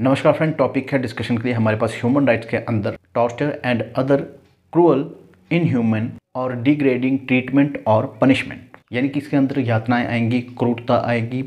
नमस्कार friend topic है discussion के लिए हमारे पास ह्यूमन राइट्स के अंदर torture and other cruel inhuman और डिग्रेडिंग ट्रीटमेंट और पनिशमेंट यानी कि इसके अंदर यातनाएं आएंगी क्रूरता आएगी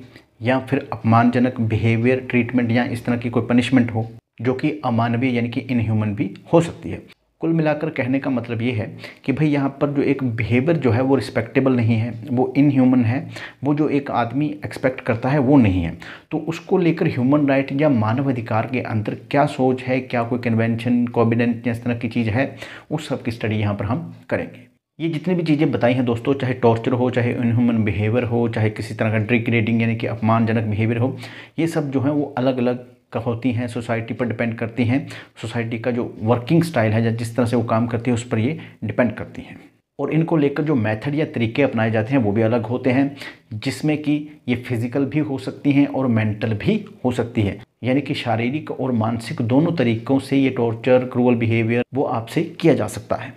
या फिर अपमानजनक बिहेवियर ट्रीटमेंट या इस तरह की कोई पनिशमेंट हो जो कि अमानवीय यानी कि इनह्यूमन भी हो सकती है कुल मिलाकर कहने का मतलब ये है कि भाई यहाँ पर जो एक बिहेवियर जो है वो रिस्पेक्टेबल नहीं है वो इनह्यूमन है वो जो एक आदमी एक्सपेक्ट करता है वो नहीं है तो उसको लेकर ह्यूमन राइट या मानवाधिकार के अंतर क्या सोच है क्या कोई कन्वेंशन कॉबिनेंट या इस तरह की चीज़ है उस सब की स्टडी यहाँ पर हम करेंगे ये जितनी भी चीज़ें बताई हैं दोस्तों चाहे टॉर्चर हो चाहे इनह्यूमन बिहेवियर हो चाहे किसी तरह का रेडिंग यानी कि अपमानजनक बिहेवियर हो ये सब जो है वो अलग अलग होती हैं सोसाइटी पर डिपेंड करती हैं सोसाइटी का जो वर्किंग स्टाइल है या जिस तरह से वो काम करती है उस पर ये डिपेंड करती हैं और इनको लेकर जो मेथड या तरीके अपनाए जाते हैं वो भी अलग होते हैं जिसमें कि ये फिज़िकल भी हो सकती हैं और मेंटल भी हो सकती है यानी कि शारीरिक और मानसिक दोनों तरीक़ों से ये टॉर्चर क्रूअल बिहेवियर वो आपसे किया जा सकता है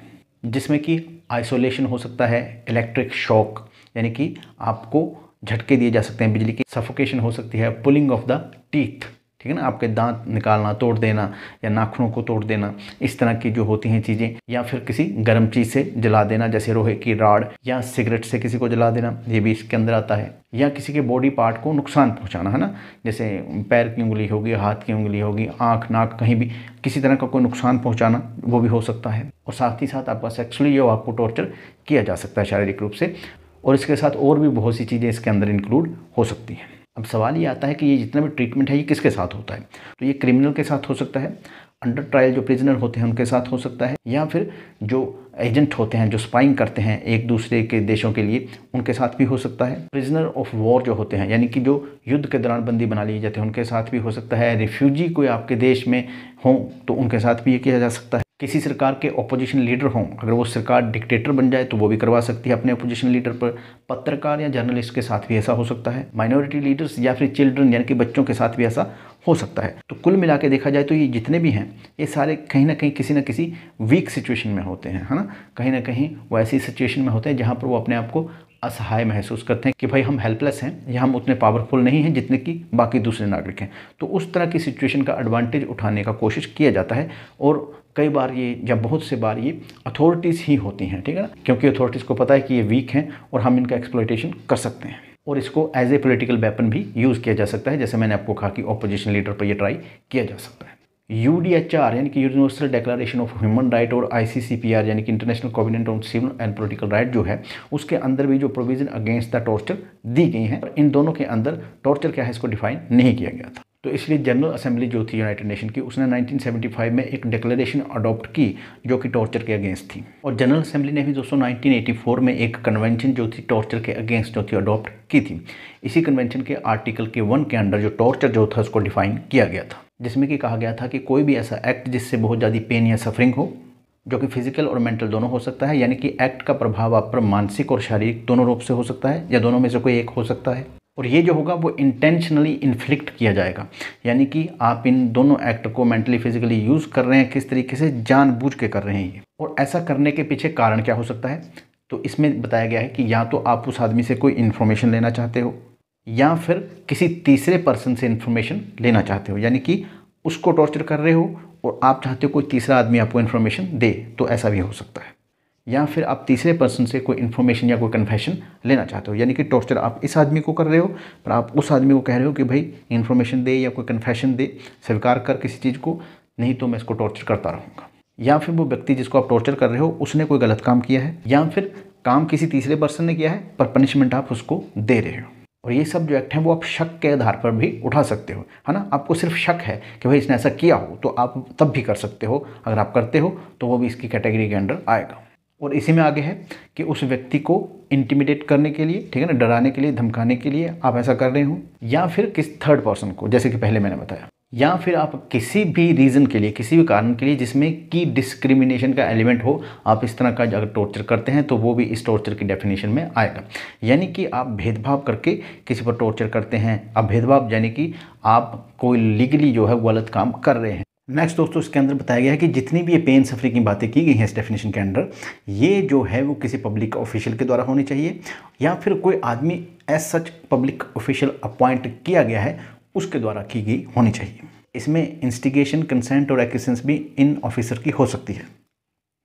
जिसमें कि आइसोलेशन हो सकता है इलेक्ट्रिक शॉक यानी कि आपको झटके दिए जा सकते हैं बिजली की सफोकेशन हो सकती है पुलिंग ऑफ द टीथ ठीक है ना आपके दांत निकालना तोड़ देना या नाखूनों को तोड़ देना इस तरह की जो होती हैं चीज़ें या फिर किसी गर्म चीज़ से जला देना जैसे रोहे की राड या सिगरेट से किसी को जला देना ये भी इसके अंदर आता है या किसी के बॉडी पार्ट को नुकसान पहुंचाना है ना जैसे पैर की उंगली होगी हाथ की उंगली होगी आँख नाक कहीं भी किसी तरह का कोई नुकसान पहुंचाना वो भी हो सकता है और साथ ही साथ आपका सेक्सुअली जो आपको टॉर्चर किया जा सकता है शारीरिक रूप से और इसके साथ और भी बहुत सी चीज़ें इसके अंदर इंक्लूड हो सकती हैं अब सवाल ये आता है कि ये जितना भी ट्रीटमेंट है ये किसके साथ होता है तो ये क्रिमिनल के साथ हो सकता है अंडर ट्रायल जो प्रिजनर होते हैं उनके साथ हो सकता है या फिर जो एजेंट होते हैं जो स्पाइंग करते हैं एक दूसरे के देशों के लिए उनके साथ भी हो सकता है प्रिजनर ऑफ वॉर जो होते हैं यानी कि जो युद्ध के दौरान बंदी बना लिए जाते हैं उनके साथ भी हो सकता है रिफ्यूजी कोई आपके देश में हों तो उनके साथ भी ये किया जा सकता है किसी सरकार के अपोजिशन लीडर हों अगर वो सरकार डिक्टेटर बन जाए तो वो भी करवा सकती है अपने अपोजिशन लीडर पर पत्रकार या जर्नलिस्ट के साथ भी ऐसा हो सकता है माइनॉरिटी लीडर्स या फिर चिल्ड्रन यानी कि बच्चों के साथ भी ऐसा हो सकता है तो कुल मिला के देखा जाए तो ये जितने भी हैं ये सारे कहीं ना कहीं किसी ना किसी वीक सिचुएशन में होते हैं है ना कहीं ना कहीं वो ऐसी सिचुएशन में होते हैं जहाँ पर वो अपने आप को असहाय महसूस करते हैं कि भाई हम हेल्पलेस हैं या हम उतने पावरफुल नहीं हैं जितने कि बाकी दूसरे नागरिक हैं तो उस तरह की सिचुएशन का एडवांटेज उठाने का कोशिश किया जाता है और कई बार ये या बहुत से बार ये अथॉरिटीज़ ही होती हैं ठीक है ना क्योंकि अथॉरिटीज़ को पता है कि ये वीक हैं और हम इनका एक्सप्लोइटेशन कर सकते हैं और इसको एज ए पोलिटिकल वेपन भी यूज़ किया जा सकता है जैसे मैंने आपको कहा कि ऑपोजिशन लीडर पर यह ट्राई किया जा सकता है यू डी एच आर यानी कि universal declaration of human right और I C C P R यानी कि international covenant on civil and political right जो है उसके अंदर भी जो प्रोविजन अगेंस्ट द टॉर्चर दी गई हैं इन दोनों के अंदर टॉर्चर क्या है इसको डिफाइन नहीं किया गया था तो इसलिए जनरल असेंबली जो थी यूनाइटेड नेशन की उसने 1975 में एक डिक्लेरेशन अडॉप्ट की जो कि टॉर्चर के अगेंस्ट थी और जनरल असेंबली ने भी दोस्तों 1984 में एक कन्वेंशन जो थी टॉर्चर के अगेंस्ट जो थी अडॉप्ट की थी इसी कन्वेंशन के आर्टिकल के वन के अंडर जो टॉर्चर जो था उसको डिफाइन किया गया था जिसमें कि कहा गया था कि कोई भी ऐसा एक्ट जिससे बहुत ज़्यादा पेन या सफरिंग हो जो कि फिजिकल और मेंटल दोनों हो सकता है यानी कि एक्ट का प्रभाव आप पर मानसिक और शारीरिक दोनों रूप से हो सकता है या दोनों में से कोई एक हो सकता है और ये जो होगा वो इंटेंशनली इन्फ्लिक्ट किया जाएगा यानी कि आप इन दोनों एक्ट को मेंटली फिजिकली यूज़ कर रहे हैं किस तरीके से जानबूझ के कर रहे हैं ये और ऐसा करने के पीछे कारण क्या हो सकता है तो इसमें बताया गया है कि या तो आप उस आदमी से कोई इन्फॉर्मेशन लेना चाहते हो या फिर किसी तीसरे पर्सन से इन्फॉर्मेशन लेना चाहते हो यानी कि उसको टॉर्चर कर रहे हो और आप चाहते हो कोई तीसरा आदमी आपको इन्फॉर्मेशन दे तो ऐसा भी हो सकता है या फिर आप तीसरे पर्सन से कोई इन्फॉर्मेशन या कोई कन्फेशन लेना चाहते हो यानी कि टॉर्चर आप इस आदमी को कर रहे हो पर आप उस आदमी को कह रहे हो कि भाई इन्फॉर्मेशन दे या कोई कन्फेशन दे स्वीकार कर किसी चीज़ को नहीं तो मैं इसको टॉर्चर करता रहूँगा या फिर वो व्यक्ति जिसको आप टॉर्चर कर रहे हो उसने कोई गलत काम किया है या फिर काम किसी तीसरे पर्सन ने किया है पर पनिशमेंट आप उसको दे रहे हो और ये सब जो एक्ट है वो आप शक के आधार पर भी उठा सकते हो है ना आपको सिर्फ शक है कि भाई इसने ऐसा किया हो तो आप तब भी कर सकते हो अगर आप करते हो तो वो भी इसकी कैटेगरी के अंडर आएगा और इसी में आगे है कि उस व्यक्ति को इंटिमिडेट करने के लिए ठीक है ना डराने के लिए धमकाने के लिए आप ऐसा कर रहे हो या फिर किस थर्ड पर्सन को जैसे कि पहले मैंने बताया या फिर आप किसी भी रीज़न के लिए किसी भी कारण के लिए जिसमें कि डिस्क्रिमिनेशन का एलिमेंट हो आप इस तरह का अगर टॉर्चर करते हैं तो वो भी इस टॉर्चर की डेफिनेशन में आएगा यानी कि आप भेदभाव करके किसी पर टॉर्चर करते हैं आप भेदभाव यानी कि आप कोई लीगली जो है गलत काम कर रहे हैं नेक्स्ट दोस्तों इसके अंदर बताया गया है कि जितनी भी ये पेन सफरी की बातें की गई हैं इस डेफिनेशन के अंदर ये जो है वो किसी पब्लिक ऑफिशियल के द्वारा होनी चाहिए या फिर कोई आदमी as such public official appoint किया गया है उसके द्वारा की गई होनी चाहिए इसमें इंस्टिगेशन कंसेंट और एक्सेंस भी इन ऑफिसर की हो सकती है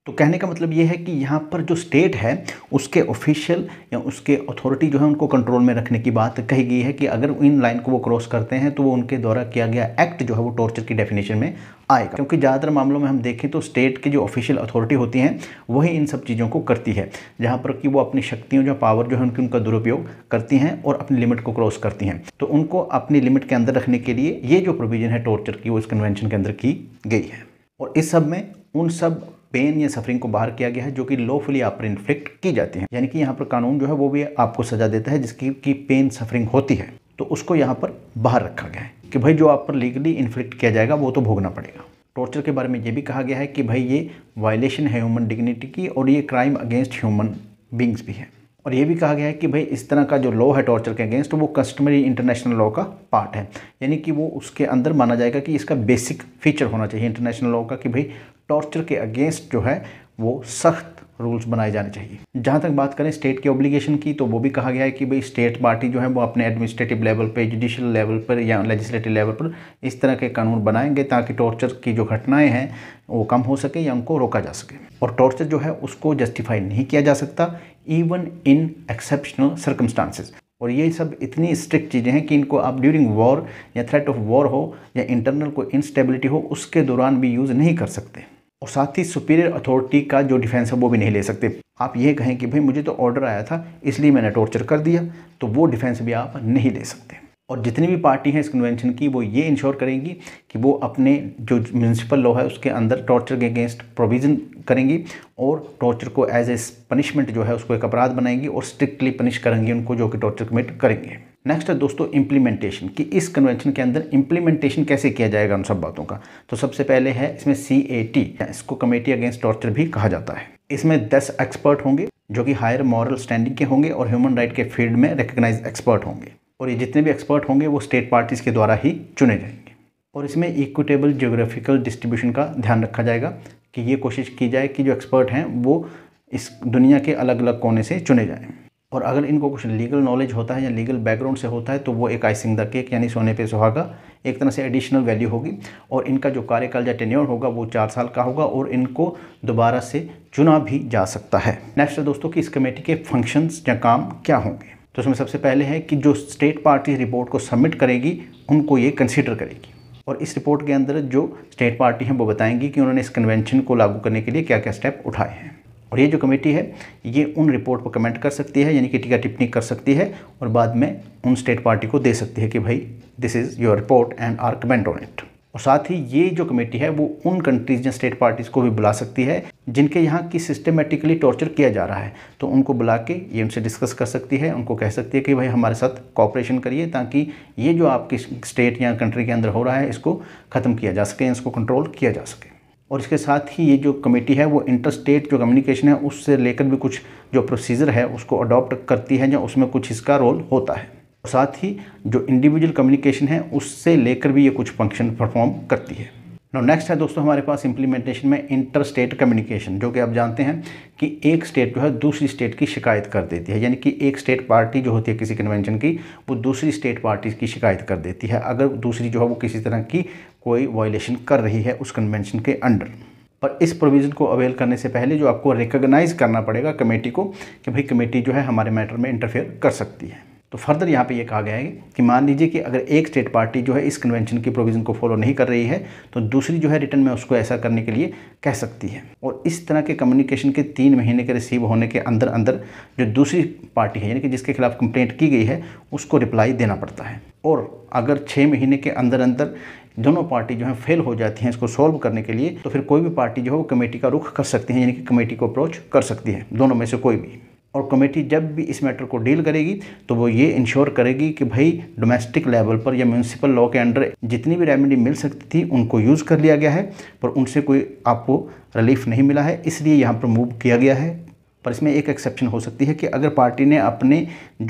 तो कहने का मतलब ये है कि यहाँ पर जो स्टेट है उसके ऑफिशियल या उसके अथॉरिटी जो है उनको कंट्रोल में रखने की बात कही गई है कि अगर इन लाइन को वो क्रॉस करते हैं तो वो उनके द्वारा किया गया एक्ट जो है वो टॉर्चर की डेफिनेशन में आएगा क्योंकि ज़्यादातर मामलों में हम देखें तो स्टेट की जो ऑफिशियल अथॉरिटी होती हैं वही इन सब चीज़ों को करती है जहाँ पर कि वो अपनी शक्तियों जो पावर जो है उनकी उनका दुरुपयोग करती हैं और अपनी लिमिट को क्रॉस करती हैं तो उनको अपनी लिमिट के अंदर रखने के लिए ये जो प्रोविज़न है टॉर्चर की वो इस कन्वेंशन के अंदर की गई है और इस सब में उन सब पेन या सफरिंग को बाहर किया गया है जो कि लॉफुली आप पर इन्फ्लिक्ट की जाती है यानी कि यहाँ पर कानून जो है वो भी आपको सजा देता है जिसकी की पेन सफरिंग होती है तो उसको यहाँ पर बाहर रखा गया है कि भाई जो आप पर लीगली इन्फ्लिक्ट किया जाएगा वो तो भोगना पड़ेगा टॉर्चर के बारे में ये भी कहा गया है कि भाई ये वायलेशन है ह्यूमन डिग्निटी की और ये क्राइम अगेंस्ट ह्यूमन बींग्स भी है और ये भी कहा गया है कि भाई इस तरह का जो लॉ है टॉर्चर के अगेंस्ट वो कस्टमरी इंटरनेशनल लॉ का पार्ट है यानी कि वो उसके अंदर माना जाएगा कि इसका बेसिक फीचर होना चाहिए इंटरनेशनल लॉ का कि भाई टॉर्चर के अगेंस्ट जो है वो सख्त रूल्स बनाए जाने चाहिए जहाँ तक बात करें स्टेट के ऑब्लिगेशन की तो वो भी कहा गया है कि भाई स्टेट पार्टी जो है वो अपने एडमिनिस्ट्रेटिव लेवल पे जुडिशल लेवल पर या लेजिस्लेटिव लेवल पर इस तरह के कानून बनाएंगे ताकि टॉर्चर की जो घटनाएं हैं वो कम हो सके या उनको रोका जा सके और टॉर्चर जो है उसको जस्टिफाई नहीं किया जा सकता इवन इन एक्सेप्शनल सर्कमस्टांसिस और ये सब इतनी स्ट्रिक्ट चीज़ें हैं कि इनको आप ड्यूरिंग वॉर या थ्रेट ऑफ वॉर हो या इंटरनल कोई इंस्टेबिलिटी हो उसके दौरान भी यूज़ नहीं कर सकते और साथ ही सुपीरियर अथॉरिटी का जो डिफेंस है वो भी नहीं ले सकते आप ये कहें कि भाई मुझे तो ऑर्डर आया था इसलिए मैंने टॉर्चर कर दिया तो वो डिफेंस भी आप नहीं ले सकते और जितनी भी पार्टी हैं इस कन्वेंशन की वो ये इंश्योर करेंगी कि वो अपने जो म्यूनसिपल लॉ है उसके अंदर टॉर्चर के अगेंस्ट प्रोविज़न करेंगी और टॉर्चर को एज ए पनिशमेंट जो है उसको एक अपराध बनाएंगी और स्ट्रिक्टली पनिश करेंगी उनको जो कि टॉर्चर कमिट करेंगे नेक्स्ट है दोस्तों इम्प्लीमेंटेशन कि इस कन्वेंशन के अंदर इम्प्लीमेंटेशन कैसे किया जाएगा उन सब बातों का तो सबसे पहले है इसमें सी ए टी इसको कमेटी अगेंस्ट टॉर्चर भी कहा जाता है इसमें दस एक्सपर्ट होंगे जो कि हायर मॉरल स्टैंडिंग के होंगे और ह्यूमन राइट के फील्ड में रिकग्नाइज एक्सपर्ट होंगे और ये जितने भी एक्सपर्ट होंगे वो स्टेट पार्टीज़ के द्वारा ही चुने जाएंगे और इसमें इक्विटेबल जियोग्राफिकल डिस्ट्रीब्यूशन का ध्यान रखा जाएगा कि ये कोशिश की जाए कि जो एक्सपर्ट हैं वो इस दुनिया के अलग अलग कोने से चुने जाएँ और अगर इनको कुछ लीगल नॉलेज होता है या लीगल बैकग्राउंड से होता है तो वो एक आइसिंग द केक यानी सोने पे सुहागा एक तरह से एडिशनल वैल्यू होगी और इनका जो कार्यकाल या टेन्योर होगा वो चार साल का होगा और इनको दोबारा से चुना भी जा सकता है नेक्स्ट दोस्तों की इस कमेटी के फंक्शंस या काम क्या होंगे तो उसमें सबसे पहले है कि जो स्टेट पार्टी रिपोर्ट को सबमिट करेगी उनको ये कंसिडर करेगी और इस रिपोर्ट के अंदर जो स्टेट पार्टी हैं वो बताएंगी कि उन्होंने इस कन्वेंशन को लागू करने के लिए क्या क्या स्टेप उठाए हैं और ये जो कमेटी है ये उन रिपोर्ट पर कमेंट कर सकती है यानी कि टीका टिप्पणी कर सकती है और बाद में उन स्टेट पार्टी को दे सकती है कि भाई this is your report and are comment on it और साथ ही ये जो कमेटी है वो उन कंट्रीज या स्टेट पार्टीज़ को भी बुला सकती है जिनके यहाँ की सिस्टमेटिकली टॉर्चर किया जा रहा है तो उनको बुला के ये उनसे डिस्कस कर सकती है उनको कह सकती है कि भाई हमारे साथ कॉपरेशन करिए ताकि ये जो आपकी स्टेट या कंट्री के अंदर हो रहा है इसको ख़त्म किया जा सके इसको कंट्रोल किया जा सके और इसके साथ ही ये जो कमेटी है वो इंटर स्टेट जो कम्युनिकेशन है उससे लेकर भी कुछ जो प्रोसीजर है उसको अडॉप्ट करती है या उसमें कुछ इसका रोल होता है साथ ही जो इंडिविजुअल कम्युनिकेशन है उससे लेकर भी ये कुछ फंक्शन परफॉर्म करती है नो नेक्स्ट है दोस्तों हमारे पास इम्प्लीमेंटेशन में इंटर स्टेट कम्युनिकेशन जो कि आप जानते हैं कि एक स्टेट जो है दूसरी स्टेट की शिकायत कर देती है यानी कि एक स्टेट पार्टी जो होती है किसी कन्वेंशन की वो दूसरी स्टेट पार्टी की शिकायत कर देती है अगर दूसरी जो है वो किसी तरह की कोई वायलेशन कर रही है उस कन्वेंशन के अंडर पर इस प्रोविज़न को अवेल करने से पहले जो आपको रिकोगनाइज़ करना पड़ेगा कमेटी को कि भाई कमेटी जो है हमारे मैटर में इंटरफेयर कर सकती है तो फर्दर यहाँ पे ये कहा गया है कि मान लीजिए कि अगर एक स्टेट पार्टी जो है इस कन्वेंशन की प्रोविज़न को फॉलो नहीं कर रही है तो दूसरी जो है रिटर्न में उसको ऐसा करने के लिए कह सकती है और इस तरह के कम्युनिकेशन के तीन महीने के रिसीव होने के अंदर अंदर जो दूसरी पार्टी है यानी कि जिसके खिलाफ कंप्लेंट की गई है उसको रिप्लाई देना पड़ता है और अगर छः महीने के अंदर अंदर दोनों पार्टी जो है फेल हो जाती हैं इसको सॉल्व करने के लिए तो फिर कोई भी पार्टी जो है वो कमेटी का रुख कर सकती है यानी कि कमेटी को अप्रोच कर सकती है दोनों में से कोई भी और कमेटी जब भी इस मैटर को डील करेगी तो वो ये इंश्योर करेगी कि भाई डोमेस्टिक लेवल पर या म्यूनसिपल लॉ के अंडर जितनी भी रेमेडी मिल सकती थी उनको यूज़ कर लिया गया है पर उनसे कोई आपको रिलीफ नहीं मिला है इसलिए यहाँ पर मूव किया गया है पर इसमें एक एक्सेप्शन हो सकती है कि अगर पार्टी ने अपने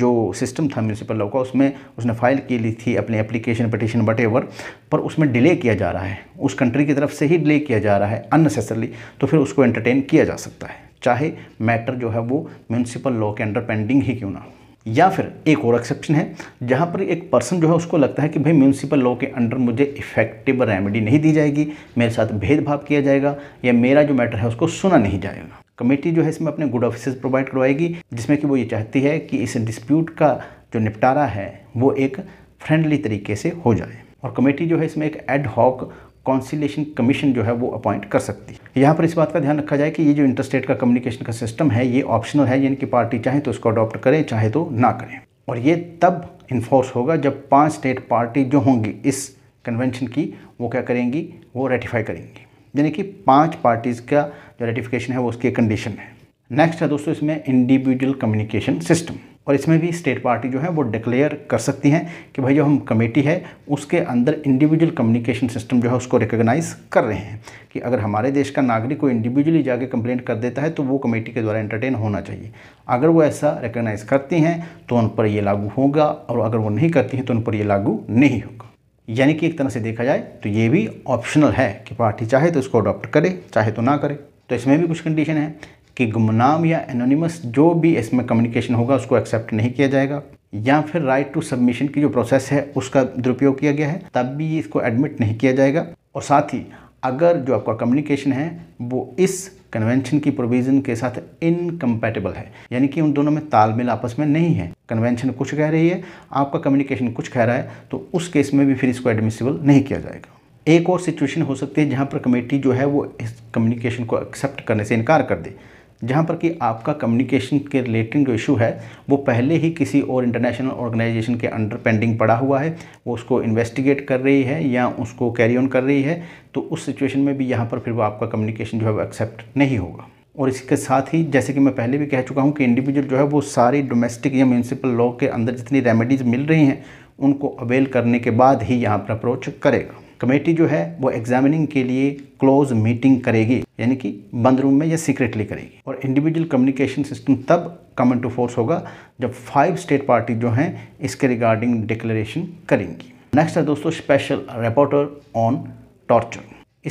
जो सिस्टम था म्यूनसिपल लॉ का उसमें उसने फाइल की ली थी अपनी एप्लीकेशन पटिशन बट एवर पर उसमें डिले किया जा रहा है उस कंट्री की तरफ से ही डिले किया जा रहा है अननेसेसरली तो फिर उसको एंटरटेन किया जा सकता है चाहे मैटर जो है वो म्यूनसिपल लॉ के अंडर पेंडिंग ही क्यों ना हो या फिर एक और एक्सेप्शन है जहाँ पर एक पर्सन जो है उसको लगता है कि भाई म्यूनसिपल लॉ के अंडर मुझे इफेक्टिव रेमेडी नहीं दी जाएगी मेरे साथ भेदभाव किया जाएगा या मेरा जो मैटर है उसको सुना नहीं जाएगा कमेटी जो है इसमें अपने गुड ऑफिसर्स प्रोवाइड करवाएगी जिसमें कि वो ये चाहती है कि इस डिस्प्यूट का जो निपटारा है वो एक फ्रेंडली तरीके से हो जाए और कमेटी जो है इसमें एक एड हॉक कॉन्सिलेशन कमीशन जो है वो अपॉइंट कर सकती है यहाँ पर इस बात का ध्यान रखा जाए कि ये जो इंटरस्टेट का कम्युनिकेशन का सिस्टम है ये ऑप्शनल है यानी कि पार्टी चाहे तो उसको अडॉप्ट करें चाहे तो ना करें और ये तब इन्फोर्स होगा जब पांच स्टेट पार्टी जो होंगी इस कन्वेंशन की वो क्या करेंगी वो रेटिफाई करेंगी यानी कि पांच पार्टीज़ का जो रेटिफिकेशन है वो उसकी कंडीशन है नेक्स्ट है दोस्तों इसमें इंडिविजुअल कम्युनिकेशन सिस्टम और इसमें भी स्टेट पार्टी जो है वो डिक्लेयर कर सकती हैं कि भाई जो हम कमेटी है उसके अंदर इंडिविजुअल कम्युनिकेशन सिस्टम जो है उसको रिकग्नाइज कर रहे हैं कि अगर हमारे देश का नागरिक कोई इंडिविजुअली जाके कंप्लेंट कर देता है तो वो कमेटी के द्वारा एंटरटेन होना चाहिए अगर वो ऐसा रिकोगनाइज करती हैं तो उन पर ये लागू होगा और अगर वो नहीं करती हैं तो उन पर ये लागू नहीं होगा यानी कि एक तरह से देखा जाए तो ये भी ऑप्शनल है कि पार्टी चाहे तो इसको अडॉप्ट करे चाहे तो ना करे तो इसमें भी कुछ कंडीशन है कि गुमनाम या एनोनिमस जो भी इसमें कम्युनिकेशन होगा उसको एक्सेप्ट नहीं किया जाएगा या फिर राइट टू सबमिशन की जो प्रोसेस है उसका दुरुपयोग किया गया है तब भी इसको एडमिट नहीं किया जाएगा और साथ ही अगर जो आपका कम्युनिकेशन है वो इस कन्वेंशन की प्रोविज़न के साथ इनकम्पेटेबल है यानी कि उन दोनों में तालमेल आपस में नहीं है कन्वेंशन कुछ कह रही है आपका कम्युनिकेशन कुछ कह रहा है तो उस केस में भी फिर इसको एडमिसिबल नहीं किया जाएगा एक और सिचुएशन हो सकती है जहाँ पर कमेटी जो है वो इस कम्युनिकेशन को एक्सेप्ट करने से इनकार कर दे जहाँ पर कि आपका कम्युनिकेशन के रिलेटेड जो इशू है वो पहले ही किसी और इंटरनेशनल ऑर्गेनाइजेशन के अंडर पेंडिंग पड़ा हुआ है वो उसको इन्वेस्टिगेट कर रही है या उसको कैरी ऑन कर रही है तो उस सिचुएशन में भी यहाँ पर फिर वो आपका कम्युनिकेशन जो है वो एक्सेप्ट नहीं होगा और इसके साथ ही जैसे कि मैं पहले भी कह चुका हूँ कि इंडिविजुअल जो है वो सारी डोमेस्टिक या म्यूनसिपल लॉ के अंदर जितनी रेमेडीज़ मिल रही हैं उनको अवेल करने के बाद ही यहाँ पर अप्रोच करेगा कमेटी जो है वो एग्जामिनिंग के लिए क्लोज मीटिंग करेगी यानी कि बंद रूम में या सीक्रेटली करेगी और इंडिविजुअल कम्युनिकेशन सिस्टम तब कम टू फोर्स होगा जब फाइव स्टेट पार्टी जो हैं इसके रिगार्डिंग डिक्लेरेशन करेंगी नेक्स्ट है दोस्तों स्पेशल रिपोर्टर ऑन टॉर्चर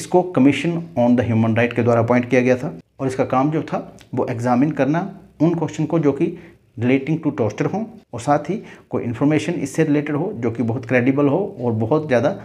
इसको commission on the human right के द्वारा अपॉइंट किया गया था और इसका काम जो था वो एग्जामिन करना उन क्वेश्चन को जो कि रिलेटिंग टू टोस्टर हो और साथ ही कोई इन्फॉर्मेशन इससे रिलेटेड हो जो कि बहुत क्रेडिबल हो और बहुत ज़्यादा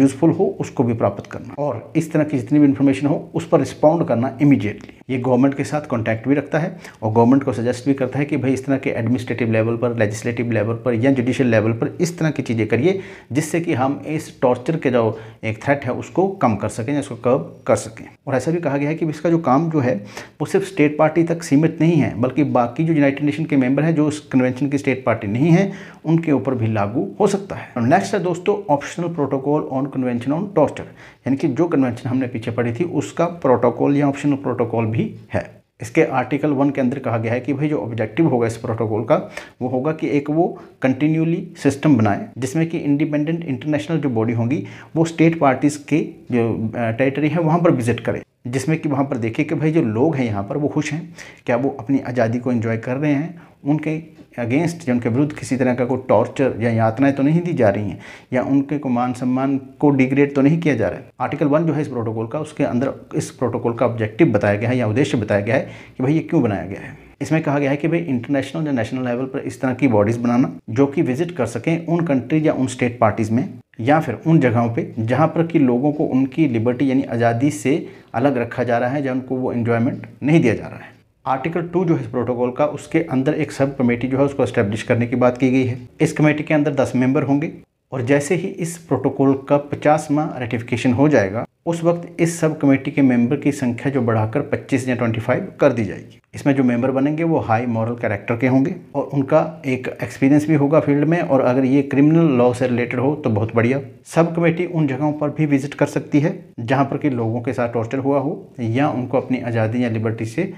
यूज़फुल हो उसको भी प्राप्त करना और इस तरह की जितनी भी इन्फॉर्मेशन हो उस पर रिस्पॉन्ड करना इमीडिएटली ये गवर्नमेंट के साथ कॉन्टैक्ट भी रखता है और गवर्नमेंट को सजेस्ट भी करता है कि भाई इस तरह के एडमिनिस्ट्रेटिव लेवल पर लेजिस्लेटिव लेवल पर या जुडिशल लेवल पर इस तरह की चीज़ें करिए जिससे कि हम इस टॉर्चर के जो एक थ्रेट है उसको कम कर सकें या उसको कब कर सकें और ऐसा भी कहा गया है कि इसका जो काम जो है वो सिर्फ स्टेट पार्टी तक सीमित नहीं है बल्कि बाकी जो यूनाइटेड नेशन के मेंबर हैं जो इस कन्वेंशन की स्टेट पार्टी नहीं है उनके ऊपर भी लागू हो सकता है नेक्स्ट है दोस्तों optional protocol on convention on torture यानी कि जो कन्वेंशन हमने पीछे पड़ी थी उसका प्रोटोकॉल या ऑप्शनल प्रोटोकॉल भी है इसके आर्टिकल वन के अंदर कहा गया है कि भाई जो ऑब्जेक्टिव होगा इस प्रोटोकॉल का वो होगा कि एक वो कंटिन्यूली सिस्टम बनाए जिसमें कि इंडिपेंडेंट इंटरनेशनल जो बॉडी होंगी वो स्टेट पार्टीज़ के जो टेरिटरी है वहाँ पर विजिट करें जिसमें कि वहाँ पर देखें कि भाई जो लोग हैं यहाँ पर वो खुश हैं क्या वो अपनी आज़ादी को इन्जॉय कर रहे हैं उनके अगेंस्ट या उनके विरुद्ध किसी तरह का कोई टॉर्चर या यातनाएं तो नहीं दी जा रही हैं या उनके को मान सम्मान को डिग्रेड तो नहीं किया जा रहा है आर्टिकल वन जो है इस प्रोटोकॉल का उसके अंदर इस प्रोटोकॉल का ऑब्जेक्टिव बताया गया है या उद्देश्य बताया गया है कि भाई ये क्यों बनाया गया है इसमें कहा गया है कि भाई इंटरनेशनल या नेशनल लेवल पर इस तरह की बॉडीज़ बनाना जो कि विजिट कर सकें उन कंट्री या उन स्टेट पार्टीज़ में या फिर उन जगहों पे जहाँ पर कि लोगों को उनकी लिबर्टी यानी आज़ादी से अलग रखा जा रहा है या उनको वो इन्जॉयमेंट नहीं दिया जा रहा है आर्टिकल टू जो है प्रोटोकॉल का उसके अंदर एक सब कमेटी जो है उसको इस्टेब्लिश करने की बात की गई है इस कमेटी के अंदर दस मेंबर होंगे और जैसे ही इस प्रोटोकॉल का पचासवा रेटिफिकेशन हो जाएगा उस वक्त इस सब कमेटी के मेंबर की संख्या जो बढ़ाकर 25 या 25 कर दी जाएगी इसमें जो मेंबर बनेंगे वो हाई मॉरल कैरेक्टर के होंगे और उनका एक एक्सपीरियंस भी होगा फील्ड में और अगर ये क्रिमिनल लॉ से रिलेटेड हो तो बहुत बढ़िया सब कमेटी उन जगहों पर भी विजिट कर सकती है जहाँ पर कि लोगों के साथ टॉर्चर हुआ हो या उनको अपनी आज़ादी या लिबर्टी से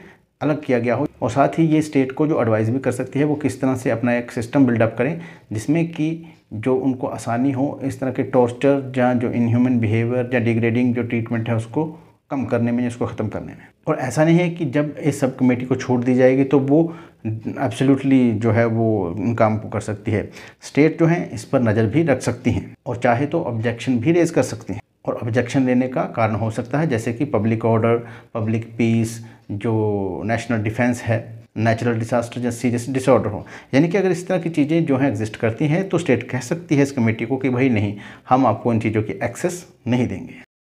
अलग किया गया हो और साथ ही ये स्टेट को जो एडवाइस भी कर सकती है वो किस तरह से अपना एक सिस्टम बिल्डअप करें जिसमें कि जो उनको आसानी हो इस तरह के टॉर्चर या जो इनह्यूमन बिहेवियर या डिग्रेडिंग जो ट्रीटमेंट है उसको कम करने में उसको ख़त्म करने में और ऐसा नहीं है कि जब इस सब कमेटी को छोड़ दी जाएगी तो वो एब्सोल्युटली जो है वो इन काम को कर सकती है स्टेट जो है इस पर नज़र भी रख सकती हैं और चाहे तो ऑब्जेक्शन भी रेज कर सकती हैं और ऑब्जेक्शन लेने का कारण हो सकता है जैसे कि पब्लिक ऑर्डर पब्लिक पीस जो नेशनल डिफेंस है नेचुरल डिसास्टर या सीरियस डिसऑर्डर हो यानी कि अगर इस तरह की चीज़ें जो हैं एग्जिस्ट करती हैं तो स्टेट कह सकती है इस कमेटी को कि भाई नहीं हम आपको इन चीज़ों की एक्सेस नहीं देंगे